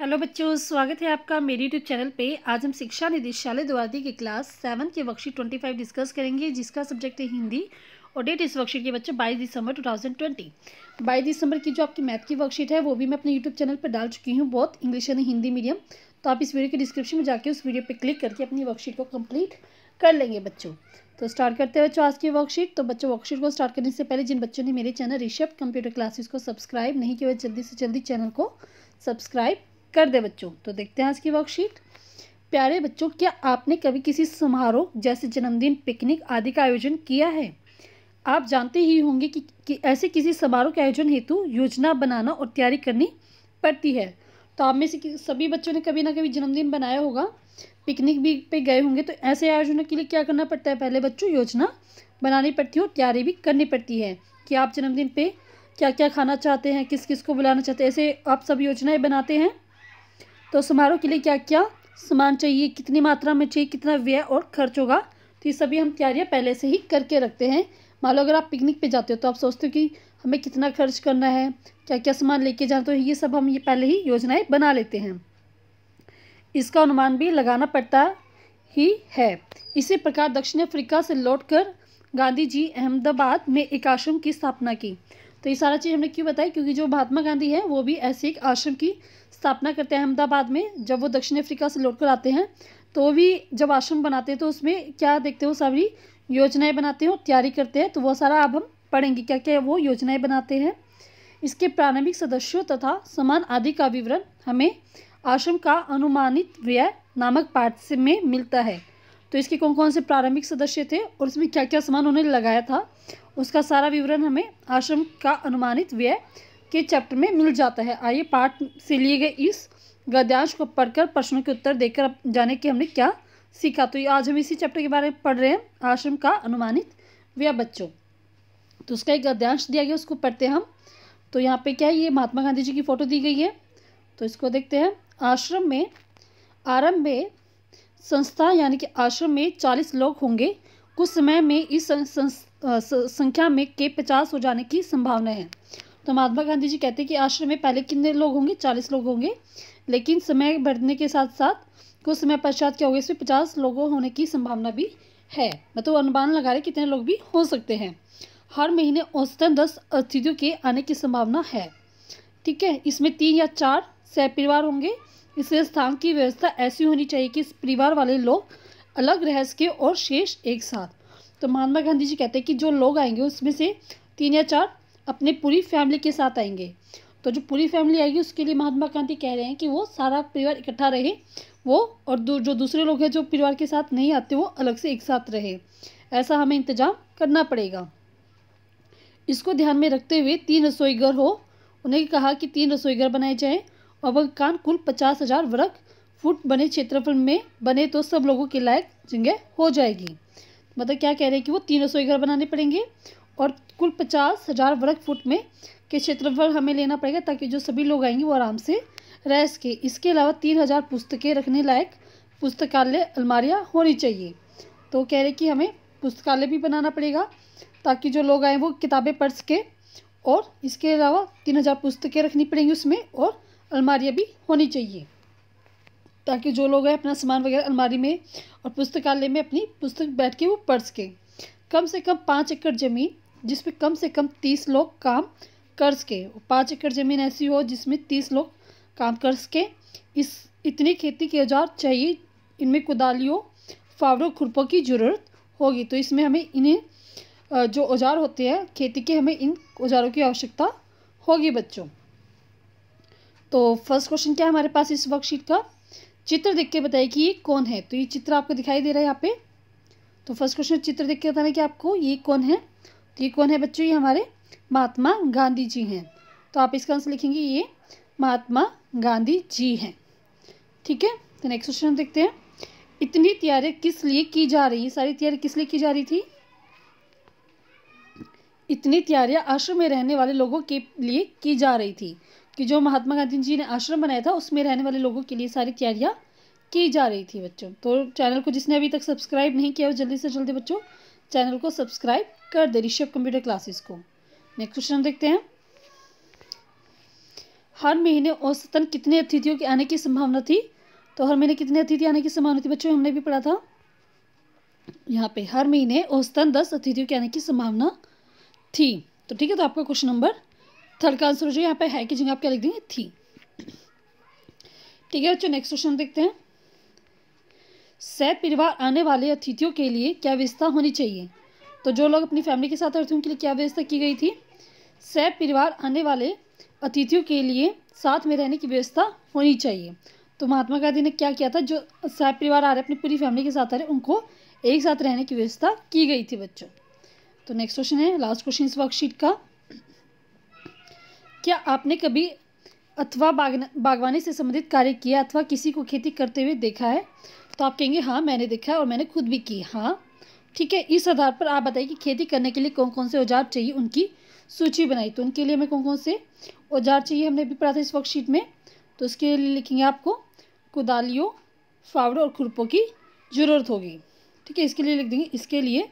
hello बच्चों स्वागत है आपका मेरे यूट्यूब चैनल पे आज हम शिक्षा निदेशालय द्वारा की क्लास सेवन के वर्कशीट ट्वेंटी फाइव डिस्कस करेंगे जिसका सब्जेक्ट है हिंदी और डेट इस वर्कशीट के बच्चों बाईस दिसंबर टू थाउजेंड ट्वेंटी तो बाईस दिसंबर की जो आपकी मैथ की वर्कशीट है वो भी मैं अपने यूट्यूब चैनल पर डाल चुकी हूँ बहुत इंग्लिश यानी हिंदी मीडियम तो आप इस वीडियो के डिस्क्रिप्शन में जाकर उस वीडियो पर क्लिक करके अपनी वर्कशीट को कम्प्लीट कर लेंगे बच्चों तो स्टार्ट करते हैं बच्चों आज की वर्कशीट तो बच्चों वर्कशीट को स्टार्ट करने से पहले जिन बच्चों ने मेरे चैनल ऋषभ कंप्यूटर क्लासेस को सब्सक्राइब नहीं किया जल्दी से जल्दी चैनल को सब्सक्राइब कर दे बच्चों तो देखते हैं आज की वर्कशीट प्यारे बच्चों क्या आपने कभी किसी समारोह जैसे जन्मदिन पिकनिक आदि का आयोजन किया है आप जानते ही होंगे कि, कि ऐसे किसी समारोह के आयोजन हेतु योजना बनाना और तैयारी करनी पड़ती है तो आप में से सभी बच्चों ने कभी ना कभी जन्मदिन बनाया होगा पिकनिक भी पे गए होंगे तो ऐसे आयोजनों के लिए क्या करना पड़ता है पहले बच्चों योजना बनानी पड़ती है और तैयारी भी करनी पड़ती है कि आप जन्मदिन पे क्या क्या खाना चाहते हैं किस किस को बुलाना चाहते हैं ऐसे आप सब योजनाएं बनाते हैं तो समारोह के लिए क्या क्या सामान चाहिए कितनी मात्रा में चाहिए कितना व्यय और खर्च होगा तो ये सभी हम तैयारियाँ पहले से ही करके रखते हैं मान लो अगर आप पिकनिक पे जाते हो तो आप सोचते हो कि हमें कितना खर्च करना है क्या क्या सामान लेके जाना तो ये सब हम ये पहले ही योजनाएं बना लेते हैं इसका अनुमान भी लगाना पड़ता ही है इसी प्रकार दक्षिण अफ्रीका से लौटकर गांधी जी अहमदाबाद में एक आश्रम की स्थापना की तो ये सारा चीज़ हमने क्यों बताया क्योंकि जो महात्मा गांधी है वो भी ऐसे एक आश्रम की स्थापना करते हैं अहमदाबाद में जब वो दक्षिण अफ्रीका से लौट कर आते हैं तो भी जब आश्रम बनाते हैं तो उसमें क्या देखते हो सारी योजनाएं बनाते हैं तैयारी करते हैं तो वह सारा अब हम पढ़ेंगे क्या क्या वो योजनाएं बनाते हैं इसके प्रारंभिक सदस्यों तथा समान आदि का विवरण हमें आश्रम का अनुमानित व्यय नामक पाठ से में मिलता है तो इसके कौन कौन से प्रारंभिक सदस्य थे और इसमें क्या क्या सामान उन्होंने लगाया था उसका सारा विवरण हमें आश्रम का अनुमानित व्यय के चैप्टर में मिल जाता है आइए पाठ से लिए गए इस गद्यांश को पढ़कर प्रश्नों के उत्तर देकर जाने के हमने क्या सीखा तो आज हम इसी चैप्टर के बारे में पढ़ रहे हैं आश्रम का अनुमानित व्यय बच्चों तो उसका एक गद्यांश दिया गया उसको पढ़ते हैं हम तो यहाँ पे क्या है ये महात्मा गांधी जी की फ़ोटो दी गई है तो इसको देखते हैं आश्रम में आरंभ में संस्था यानी कि आश्रम में चालीस लोग होंगे कुछ समय में इस संख्या में के पचास हो जाने की संभावना है तो महात्मा गांधी जी कहते हैं कि आश्रम में पहले कितने लोग होंगे चालीस लोग होंगे लेकिन समय बढ़ने के साथ साथ कुछ समय पश्चात क्या होगा इसमें पचास लोगों होने की संभावना भी है मतलब अनुमान लगा रहे कितने लोग भी हो सकते हैं हर महीने औसतन दस अतिथियों के आने की संभावना है ठीक है इसमें तीन या चार सह परिवार होंगे इसलिए स्थान की व्यवस्था ऐसी होनी चाहिए कि परिवार वाले लोग अलग रह सके और शेष एक साथ तो महात्मा गांधी जी कहते हैं कि जो लोग आएंगे उसमें से तीन या चार अपने पूरी फैमिली के साथ आएंगे तो जो पूरी फैमिली आएगी उसके लिए महात्मा गांधी कह रहे हैं कि वो सारा परिवार इकट्ठा रहे वो और जो दूसरे लोग हैं जो परिवार के साथ नहीं आते वो अलग से एक साथ रहे ऐसा हमें इंतजाम करना पड़ेगा इसको ध्यान में रखते हुए तीन रसोई घर हो उन्हें कहा कि तीन रसोई घर बनाए जाएं और कान कुल पचास हजार वर्ग फुट बने क्षेत्रफल में बने तो सब लोगों के लायक जगह हो जाएगी मतलब क्या कह रहे हैं कि वो तीन रसोई घर बनाने पड़ेंगे और कुल पचास हजार वर्ग फुट में के क्षेत्रफल हमें लेना पड़ेगा ताकि जो सभी लोग आएंगे वो आराम से रह सके इसके अलावा तीन हजार पुस्तकें रखने लायक पुस्तकालय अलमारियाँ होनी चाहिए तो कह रहे कि हमें पुस्तकालय भी बनाना पड़ेगा ताकि जो लोग आए वो किताबें पढ़ सके और इसके अलावा तीन हज़ार पुस्तकें रखनी पड़ेंगी उसमें और अलमारियाँ भी होनी चाहिए ताकि जो लोग हैं अपना सामान वगैरह अलमारी में और पुस्तकालय में अपनी पुस्तक बैठ के वो पढ़ सकें कम से कम पाँच एकड़ ज़मीन जिसमें कम से कम तीस लोग काम कर सकें पाँच एकड़ ज़मीन ऐसी हो जिसमें तीस लोग काम कर सकें इस इतनी खेती के औजार चाहिए इनमें कुदालियों फावड़ों खुरपों की ज़रूरत होगी तो इसमें हमें इन्हें जो औजार होते हैं खेती के हमें इन औजारों की आवश्यकता होगी बच्चों तो फर्स्ट क्वेश्चन क्या है हमारे पास इस वर्कशीट का चित्र देख के बताइए कि ये कौन है तो ये चित्र आपको दिखाई दे रहा है यहाँ पे तो फर्स्ट क्वेश्चन चित्र देख के बताना कि आपको ये कौन है तो ये कौन है बच्चों ये हमारे महात्मा गांधी जी हैं तो आप इसका आंसर लिखेंगे ये महात्मा गांधी जी हैं ठीक है तो नेक्स्ट क्वेश्चन हम देखते हैं इतनी तैयारी किस लिए की जा रही है सारी तैयारी किस लिए की जा रही थी इतनी तैयारियां आश्रम में रहने वाले लोगों के लिए की जा रही थी कि जो महात्मा गांधी जी ने आश्रम बनाया था उसमें रहने वाले लोगों के लिए सारी तैयारियाँ की जा रही थी बच्चों तो चैनल को जिसने अभी तक सब्सक्राइब नहीं किया वो जल्दी से जल्दी बच्चों चैनल को सब्सक्राइब कर दे ऋषभ कंप्यूटर क्लासेस को नेक्स्ट क्वेश्चन देखते हैं हर महीने औसतन कितने अतिथियों के आने की संभावना थी तो हर महीने कितने अतिथि आने की संभावना थी बच्चों हमने भी पढ़ा था यहाँ पे हर महीने औसतन दस अतिथियों के आने की संभावना थी तो ठीक है तो आपका क्वेश्चन नंबर थर्ड का आंसर हो यहाँ पे है कि जगह आप क्या लिख देंगे थी ठीक है बच्चों नेक्स्ट क्वेश्चन देखते हैं सह परिवार आने वाले अतिथियों के लिए क्या व्यवस्था होनी चाहिए तो जो लोग अपनी फैमिली के साथ आते उनके लिए क्या व्यवस्था की गई थी सह परिवार आने वाले अतिथियों के लिए साथ में रहने की व्यवस्था होनी चाहिए तो महात्मा गांधी ने क्या किया था जो सह परिवार आ रहे अपनी पूरी फैमिली के साथ आ रहे उनको एक साथ रहने की व्यवस्था की गई थी बच्चों तो नेक्स्ट क्वेश्चन है लास्ट क्वेश्चन इस वर्कशीट का क्या आपने कभी अथवा बागवानी से संबंधित कार्य किया अथवा किसी को खेती करते हुए देखा है तो आप कहेंगे हाँ मैंने देखा और मैंने खुद भी की हाँ ठीक है इस आधार पर आप बताइए कि खेती करने के लिए कौन कौन से औजार चाहिए उनकी सूची बनाई तो उनके लिए हमें कौन कौन से औजार चाहिए हमने भी पढ़ा था इस वर्कशीट में तो उसके लिए लिखेंगे आपको कुदालियों फावड़ों और खुरपों की ज़रूरत होगी ठीक है इसके लिए लिख देंगे इसके लिए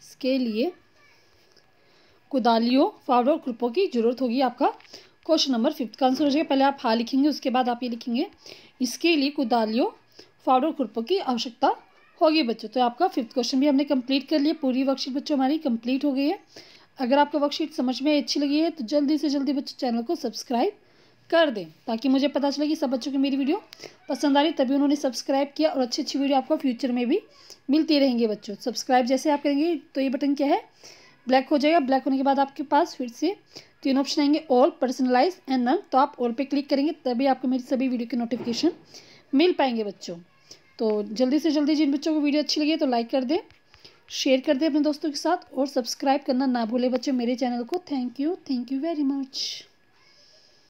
इसके लिए कुदालियों फावड़ों और कृपों की जरूरत होगी आपका क्वेश्चन नंबर फिफ्थ का आंसर हो जाएगा पहले आप हाँ लिखेंगे उसके बाद आप ये लिखेंगे इसके लिए कुदालियों फावड़ों और कृपों की आवश्यकता होगी बच्चों तो आपका फिफ्थ क्वेश्चन भी हमने कंप्लीट कर लिया पूरी वर्कशीट बच्चों हमारी कंप्लीट हो गई है अगर आपको वर्कशीट समझ में अच्छी लगी है तो जल्दी से जल्दी बच्चों चैनल को सब्सक्राइब कर दें ताकि मुझे पता चले कि सब बच्चों की मेरी वीडियो पसंद आ रही तभी उन्होंने सब्सक्राइब किया और अच्छी अच्छी वीडियो आपको फ्यूचर में भी मिलती रहेंगे बच्चों सब्सक्राइब जैसे आप करेंगे तो ये बटन क्या है ब्लैक हो जाएगा ब्लैक होने के बाद आपके पास फिर से तीन ऑप्शन आएंगे ऑल पर्सनलाइज एंड नन तो आप ऑल पे क्लिक करेंगे तभी आपको मेरी सभी वीडियो के नोटिफिकेशन मिल पाएंगे बच्चों तो जल्दी से जल्दी जिन बच्चों को वीडियो अच्छी लगी है तो लाइक कर दें शेयर कर दें अपने दोस्तों के साथ और सब्सक्राइब करना ना भूलें बच्चों मेरे चैनल को thank you thank you very much